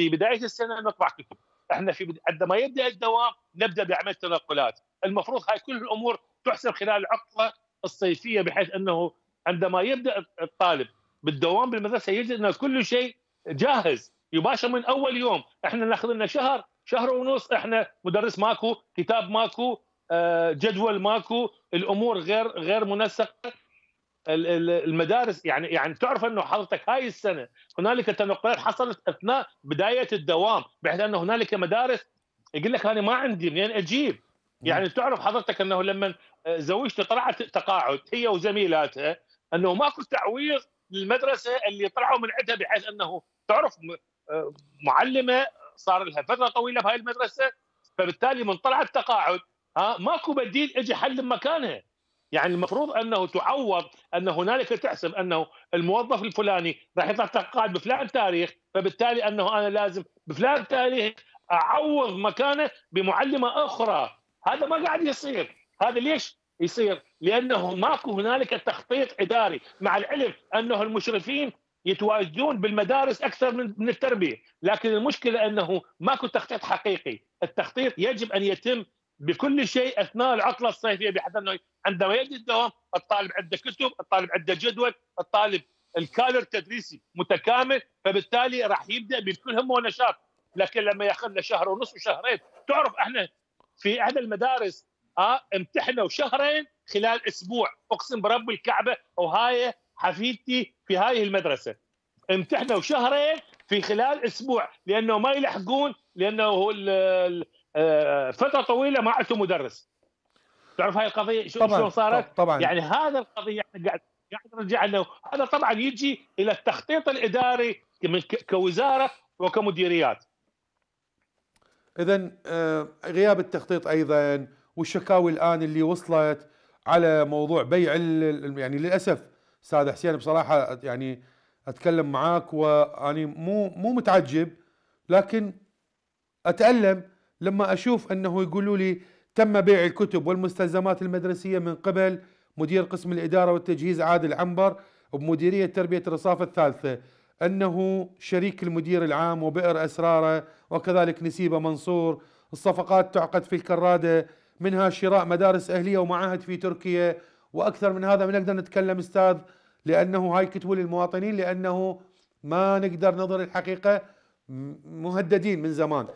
في بدايه السنه نطبع كتب احنا في قد يبدا الدوام نبدا بعمل تنقلات المفروض هاي كل الامور تحسب خلال العطله الصيفيه بحيث انه عندما يبدا الطالب بالدوام بالمدرسه يجد ان كل شيء جاهز يباشر من اول يوم احنا ناخذ لنا شهر شهر ونص احنا مدرس ماكو كتاب ماكو آه، جدول ماكو الامور غير غير منسقه المدارس يعني يعني تعرف انه حضرتك هاي السنه هنالك تنقلات حصلت اثناء بدايه الدوام بحيث انه هنالك مدارس يقول لك انا ما عندي منين اجيب يعني تعرف حضرتك انه لما زوجتي طلعت تقاعد هي وزميلاتها انه ماكو تعويض للمدرسه اللي طلعوا من عندها بحيث انه تعرف آه، معلمه صار لها فتره طويله بهاي المدرسه فبالتالي من طلعت تقاعد ها ماكو بديل اجي حل مكانها يعني المفروض انه تعوض ان هنالك تحسب انه الموظف الفلاني راح يطلع قائد بفلان تاريخ فبالتالي انه انا لازم بفلان تاريخ اعوض مكانه بمعلمه اخرى هذا ما قاعد يصير هذا ليش يصير لانه ماكو هنالك تخطيط اداري مع العلم انه المشرفين يتواجدون بالمدارس اكثر من التربيه لكن المشكله انه ماكو تخطيط حقيقي التخطيط يجب ان يتم بكل شيء اثناء العطله الصيفيه بحيث انه عندما يجي الدوام الطالب عنده كتب، الطالب عنده جدول، الطالب الكالر التدريسي متكامل فبالتالي راح يبدا بكل همه ونشاط، لكن لما ياخذ له شهر ونص وشهرين، تعرف احنا في احدى المدارس اه امتحنوا شهرين خلال اسبوع، اقسم برب الكعبه وهاي حفيدتي في هذه المدرسه. امتحنوا شهرين في خلال اسبوع لانه ما يلحقون لانه آه، فتره طويله ما عدتوا مدرس تعرف هاي القضيه شو طبعا شو صارت؟ طبعا يعني هذا القضيه احنا يعني قاعد قاعد نرجع له هذا طبعا يجي الى التخطيط الاداري كوزاره وكمديريات اذا آه، غياب التخطيط ايضا والشكاوي الان اللي وصلت على موضوع بيع يعني للاسف استاذ حسين بصراحه يعني اتكلم معاك واني مو مو متعجب لكن اتالم لما أشوف أنه يقولوا لي تم بيع الكتب والمستلزمات المدرسية من قبل مدير قسم الإدارة والتجهيز عادل عنبر بمديرية تربية الرصافة الثالثة أنه شريك المدير العام وبئر أسراره وكذلك نسيبة منصور الصفقات تعقد في الكرادة منها شراء مدارس أهلية ومعاهد في تركيا وأكثر من هذا ما نقدر نتكلم أستاذ لأنه هاي كتبوا للمواطنين لأنه ما نقدر نظر الحقيقة مهددين من زمان